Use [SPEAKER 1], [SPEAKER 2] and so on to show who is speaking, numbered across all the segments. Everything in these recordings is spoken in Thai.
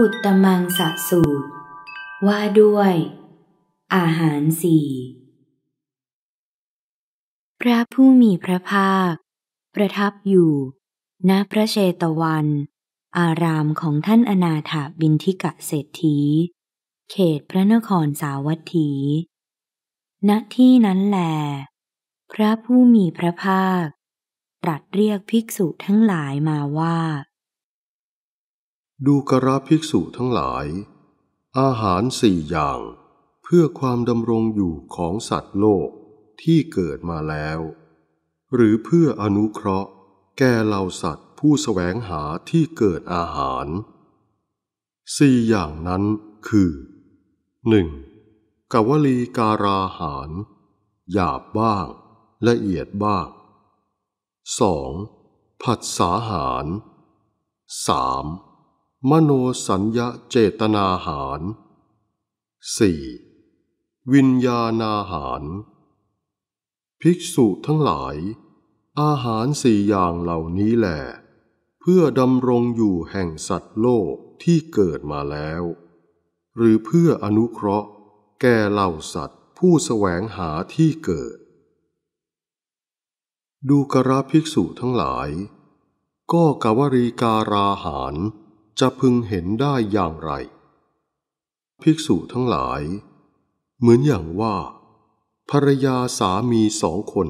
[SPEAKER 1] ปุตตมังสสูตร ว่าด้วย อาหารสี่พระผู้มีพระภาค ประทับอยู่ ณพระเชตวัน อารามของท่านอนาถาบินทิกะเศรษฐีเขตพระนครสาวัตถีณที่นั้นแล พระผู้มีพระภาค ตรัสเรียกภิกษุทั้งหลายมาว่าดูกระภิกษุทั้งหลาย อาหารสี่อย่างเพื่อความดำรงอยู่ของสัตว์โลกที่เกิดมาแล้ว หรือเพื่ออนุเคราะห์แก่เหล่าสัตว์ผู้สแสวงหาที่เกิดอาหารสี่อย่างนั้นคือ 1. กวลีการาหารหยาบบ้าง ละเอียดบ้าง 2. ผัดสาหาร 3. มโนสัญญาเจตนาหาร 4. วิญญาณาหาร ภิกษุทั้งหลาย อาหารสี่อย่างเหล่านี้แหละเพื่อดำรงอยู่แห่งสัตว์โลกที่เกิดมาแล้ว หรือเพื่ออนุเคราะห์แก่เหล่าสัตว์ผู้สแสวงหาที่เกิด ดูกระภิกษุทั้งหลายก็กวรีการาหารจะพึงเห็นได้อย่างไร ภิกษุทั้งหลาย เหมือนอย่างว่าภรรยาสามีสองคน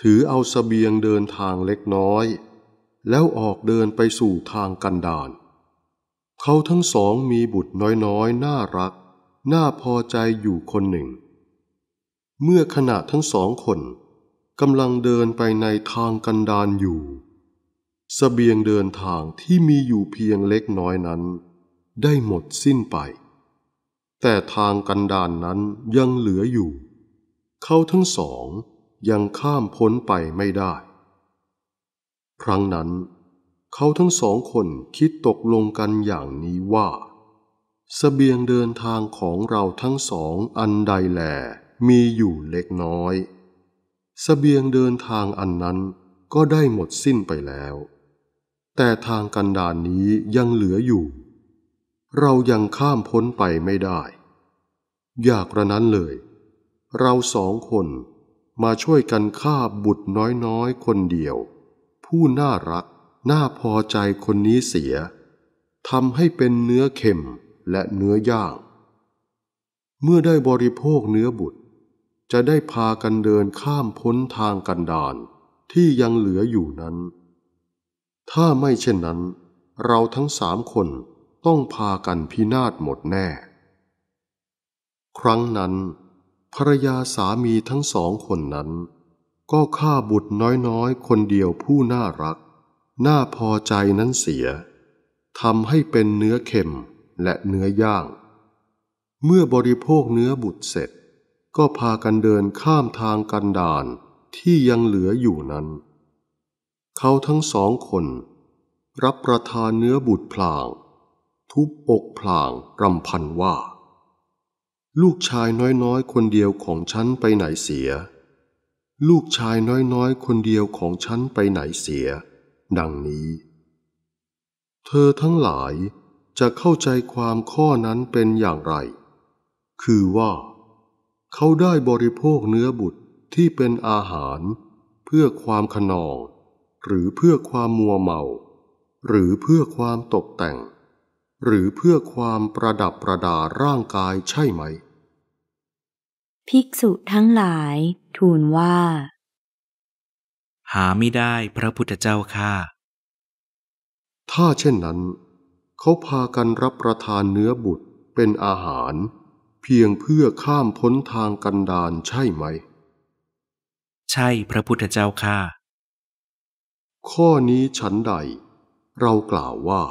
[SPEAKER 1] ถือเอาสเสบียงเดินทางเล็กน้อย แล้วออกเดินไปสู่ทางกันดานเขาทั้งสองมีบุตรน้อยๆน่ารัก น่าพอใจอยู่คนหนึ่ง เมื่อขณะทั้งสองคนกำลังเดินไปในทางกันดานอยู่สเสบียงเดินทางที่มีอยู่เพียงเล็กน้อยนั้น ได้หมดสิ้นไป แต่ทางกันดานนั้นยังเหลืออยู่ เขาทั้งสองยังข้ามพ้นไปไม่ได้ครั้งนั้น เขาทั้งสองคนคิดตกลงกันอย่างนี้ว่าสเสบียงเดินทางของเราทั้งสองอันใดแลมีอยู่เล็กน้อยสเสบียงเดินทางอันนั้นก็ได้หมดสิ้นไปแล้วแต่ทางกันดานนี้ยังเหลืออยู่ เรายังข้ามพ้นไปไม่ได้ อยากระนั้นเลย เราสองคนมาช่วยกันฆ่าบุตรน้อยๆคนเดียว ผู้น่ารักน่าพอใจคนนี้เสีย ทำให้เป็นเนื้อเค็มและเนื้อย่าง เมื่อได้บริโภคเนื้อบุตร จะได้พากันเดินข้ามพ้นทางกันดานที่ยังเหลืออยู่นั้นถ้าไม่เช่นนั้น เราทั้งสามคนต้องพากันพินาศหมดแน่ ครั้งนั้นภรรยาสามีทั้งสองคนนั้น ก็ฆ่าบุตรน้อยๆ คนเดียวผู้น่ารัก น่าพอใจนั้นเสียทำให้เป็นเนื้อเค็มและเนื้อย่างเมื่อบริโภคเนื้อบุตรเสร็จ ก็พากันเดินข้ามทางกันดานที่ยังเหลืออยู่นั้นเขาทั้งสองคน รับประทานเนื้อบุตรพลาง ทุบอกพลางรำพันว่า ลูกชายน้อยๆ คนเดียวของฉันไปไหนเสีย ลูกชายน้อยๆ คนเดียวของฉันไปไหนเสีย ดังนี้ เธอทั้งหลายจะเข้าใจความข้อนั้นเป็นอย่างไร คือว่า เขาได้บริโภคเนื้อบุตรที่เป็นอาหาร เพื่อความขนองหรือเพื่อความมัวเมา หรือเพื่อความตกแต่ง หรือเพื่อความประดับประดาร่างกายใช่ไหม ภิกษุทั้งหลายทูลว่า หาไม่ได้พระพุทธเจ้าค่ะ ถ้าเช่นนั้น เขาพากันรับประทานเนื้อบุตรเป็นอาหาร เพียงเพื่อข้ามพ้นทางกันดานใช่ไหม ใช่พระพุทธเจ้าค่ะข้อนี้ฉันใด เรากล่าวว่า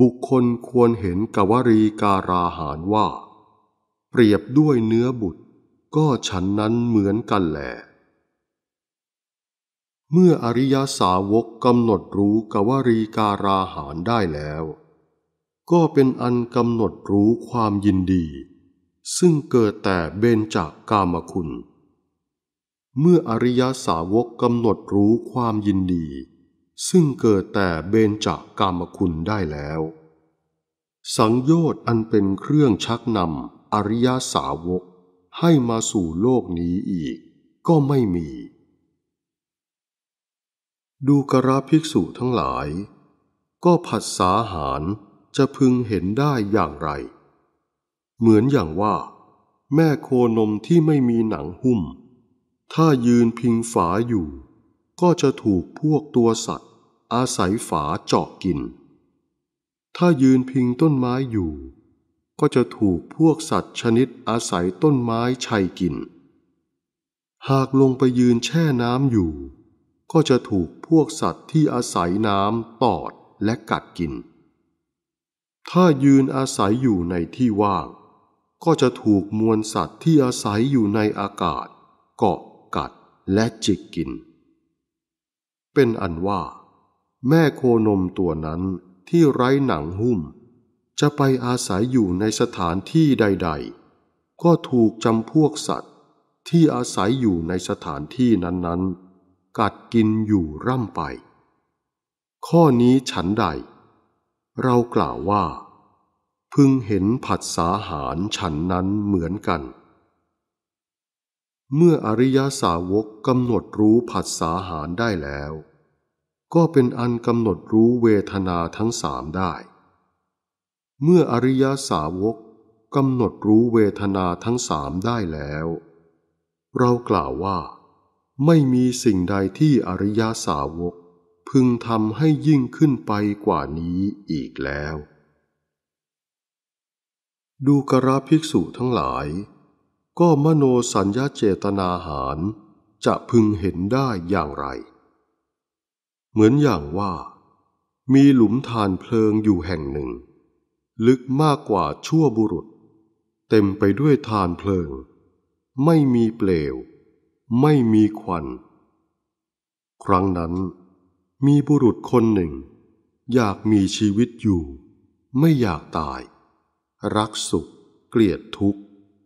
[SPEAKER 1] บุคคลควรเห็นกวรีการาหารว่า เปรียบด้วยเนื้อบุตร ก็ฉันนั้นเหมือนกันแหลเมื่ออริยสาวกกำหนดรู้กวรีการาหารได้แล้ว ก็เป็นอันกำหนดรู้ความยินดี ซึ่งเกิดแต่เบนจากกามคุณเมื่ออริยสาวกกำหนดรู้ความยินดี ซึ่งเกิดแต่เบญจากามคุณได้แล้ว สังโยชน์อันเป็นเครื่องชักนำอริยสาวกให้มาสู่โลกนี้อีกก็ไม่มี ดูกราภิกษุทั้งหลาย ก็ผัสสาหารจะพึงเห็นได้อย่างไร เหมือนอย่างว่าแม่โคนมที่ไม่มีหนังหุ้มถ้ายืนพิงฝาอยู่ ก็จะถูกพวกตัวสัตว์ อาศัยฝาเจาะกิน ถ้ายืนพิงต้นไม้อยู่ ก็จะถูกพวกสัตว์ชนิดอาศัยต้นไม้ชัยกิน หากลงไปยืนแช่น้ำอยู่ ก็จะถูกพวกสัตว์ที่อาศัยน้ำตอดและกัดกิน ถ้ายืนอาศัยอยู่ในที่ว่าง ก็จะถูกมวลสัตว์ที่อาศัยอยู่ในอากาศเกาะและจิกกิน เป็นอันว่า แม่โคนมตัวนั้นที่ไร้หนังหุ้ม จะไปอาศัยอยู่ในสถานที่ใดๆ ก็ถูกจำพวกสัตว์ ที่อาศัยอยู่ในสถานที่นั้น ๆ กัดกินอยู่ร่ำไป ข้อนี้ฉันใด เรากล่าวว่า พึงเห็นผัสสาหารฉันนั้นเหมือนกันเมื่ออริยาสาวกกำหนดรู้ผัสสาหารได้แล้ว ก็เป็นอันกำหนดรู้เวทนาทั้งสามได้ เมื่ออริยาสาวกกำหนดรู้เวทนาทั้งสามได้แล้ว เรากล่าวว่า ไม่มีสิ่งใดที่อริยาสาวกพึงทำให้ยิ่งขึ้นไปกว่านี้อีกแล้ว ดูกระภิกษุทั้งหลายก็มโนสัญญาเจตนาหารจะพึงเห็นได้อย่างไร เหมือนอย่างว่ามีหลุมทานเพลิงอยู่แห่งหนึ่ง ลึกมากกว่าชั่วบุรุษ เต็มไปด้วยทานเพลิง ไม่มีเปลว ไม่มีควัน ครั้งนั้นมีบุรุษคนหนึ่ง อยากมีชีวิตอยู่ ไม่อยากตาย รักสุขเกลียดทุกข์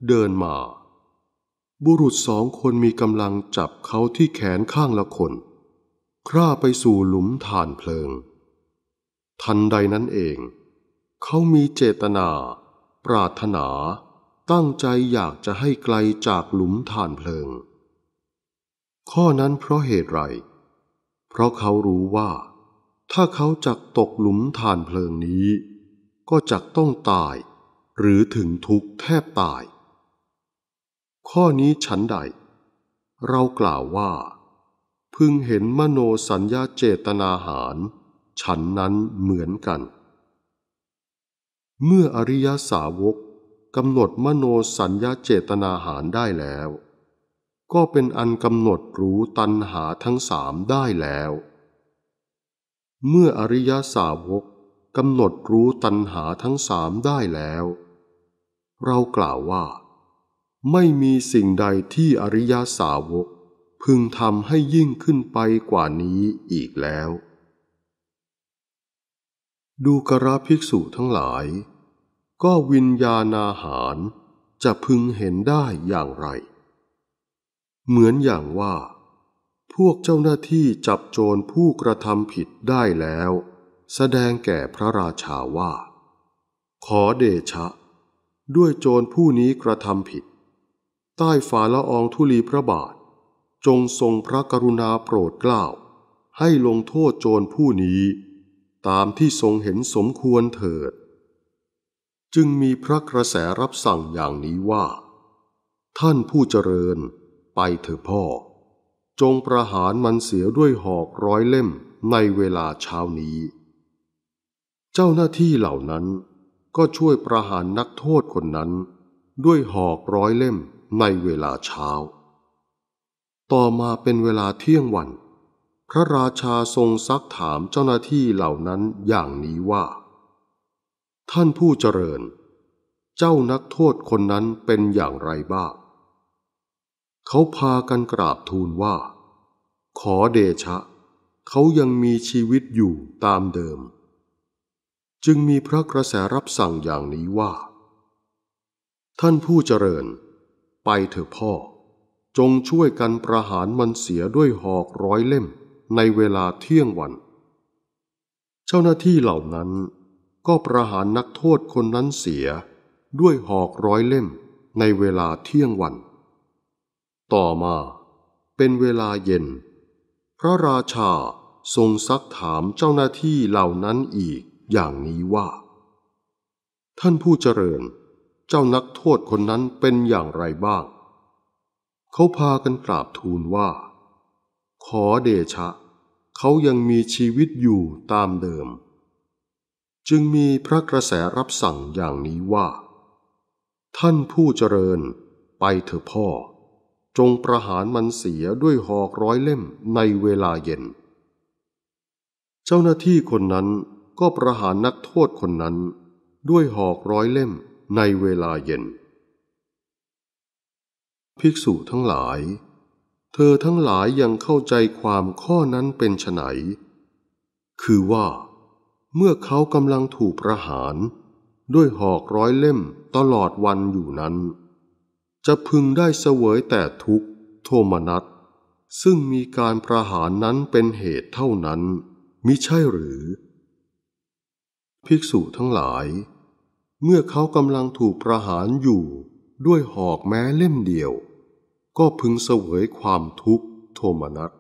[SPEAKER 1] เดินมา บุรุษสองคนมีกำลังจับเขาที่แขนข้างละคน คร่าไปสู่หลุมฐานเพลิง ทันใดนั้นเอง เขามีเจตนา ปรารถนา ตั้งใจอยากจะให้ไกลจากหลุมฐานเพลิง ข้อนั้นเพราะเหตุไร เพราะเขารู้ว่า ถ้าเขาจักตกหลุมฐานเพลิงนี้ ก็จักต้องตาย หรือถึงทุกข์แทบตายข้อนี้ฉันใด เรากล่าวว่า พึงเห็นมโนสัญญาเจตนาหาร ฉันนั้นเหมือนกัน เมื่ออริยสาวกกำหนดมโนสัญญาเจตนาหารได้แล้ว ก็เป็นอันกำหนดรู้ตัณหาทั้งสามได้แล้ว เมื่ออริยสาวกกำหนดรู้ตัณหาทั้งสามได้แล้ว เรากล่าวว่าไม่มีสิ่งใดที่อริยาสาวก พึงทำให้ยิ่งขึ้นไปกว่านี้อีกแล้ว ดูกระภิกษุทั้งหลาย ก็วิญญาณอาหารจะพึงเห็นได้อย่างไร เหมือนอย่างว่า พวกเจ้าหน้าที่จับโจรผู้กระทำผิดได้แล้ว แสดงแก่พระราชาว่า ขอเดชะ ด้วยโจรผู้นี้กระทำผิดใต้ฝ่าละอองธุลีพระบาท จงทรงพระกรุณาโปรดเกล้าให้ลงโทษโจรผู้นี้ ตามที่ทรงเห็นสมควรเถิด จึงมีพระกระแสรับสั่งอย่างนี้ว่า ท่านผู้เจริญไปเถอะพ่อ จงประหารมันเสียด้วยหอกร้อยเล่มในเวลาเช้านี้ เจ้าหน้าที่เหล่านั้นก็ช่วยประหารนักโทษคนนั้นด้วยหอกร้อยเล่มในเวลาเช้า ต่อมาเป็นเวลาเที่ยงวัน พระราชาทรงซักถามเจ้าหน้าที่เหล่านั้นอย่างนี้ว่า ท่านผู้เจริญ เจ้านักโทษคนนั้นเป็นอย่างไรบ้าง เขาพากันกราบทูลว่า ขอเดชะ เขายังมีชีวิตอยู่ตามเดิม จึงมีพระกระแสรับสั่งอย่างนี้ว่า ท่านผู้เจริญไปเถอะพ่อ จงช่วยกันประหารมันเสียด้วยหอกร้อยเล่มในเวลาเที่ยงวัน เจ้าหน้าที่เหล่านั้น ก็ประหารนักโทษคนนั้นเสียด้วยหอกร้อยเล่มในเวลาเที่ยงวัน ต่อมาเป็นเวลาเย็น พระราชาทรงซักถามเจ้าหน้าที่เหล่านั้นอีกอย่างนี้ว่า ท่านผู้เจริญเจ้านักโทษคนนั้นเป็นอย่างไรบ้าง เขาพากันกราบทูลว่า ขอเดชะเขายังมีชีวิตอยู่ตามเดิม จึงมีพระกระแสรับสั่งอย่างนี้ว่า ท่านผู้เจริญไปเถอะพ่อ จงประหารมันเสียด้วยหอกร้อยเล่มในเวลาเย็น เจ้าหน้าที่คนนั้นก็ประหารนักโทษคนนั้นด้วยหอกร้อยเล่มในเวลาเย็น ภิกษุทั้งหลาย เธอทั้งหลายยังเข้าใจความข้อนั้นเป็นไฉนคือว่า เมื่อเขากำลังถูกประหาร ด้วยหอกร้อยเล่มตลอดวันอยู่นั้น จะพึงได้เสวยแต่ทุกโทมนัสซึ่งมีการประหารนั้นเป็นเหตุเท่านั้นมิใช่หรือ ภิกษุทั้งหลายเมื่อเขากำลังถูกประหารอยู่ด้วยหอกแม้เล่มเดียว ก็พึงเสวยความทุกข์โทมนัส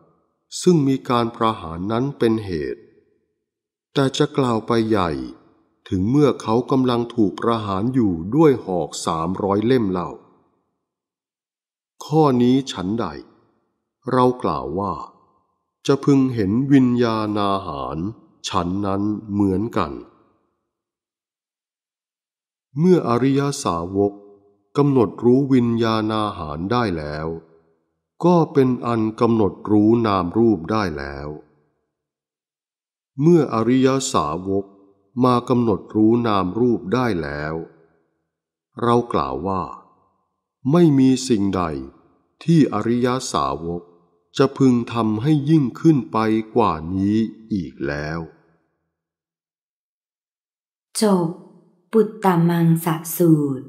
[SPEAKER 1] ซึ่งมีการประหารนั้นเป็นเหตุ แต่จะกล่าวไปใหญ่ถึงเมื่อเขากำลังถูกประหารอยู่ด้วยหอกสามร้อยเล่มเล่า ข้อนี้ฉันใด เรากล่าวว่า จะพึงเห็นวิญญาณอาหาร ฉันนั้นเหมือนกันเมื่ออริยสาวกกำหนดรู้วิญญาณาหารได้แล้ว ก็เป็นอันกำหนดรู้นามรูปได้แล้ว เมื่ออริยสาวกมากำหนดรู้นามรูปได้แล้ว เรากล่าวว่า ไม่มีสิ่งใดที่อริยสาวกจะพึงทำให้ยิ่งขึ้นไปกว่านี้อีกแล้วจบปุตตมังสสูตร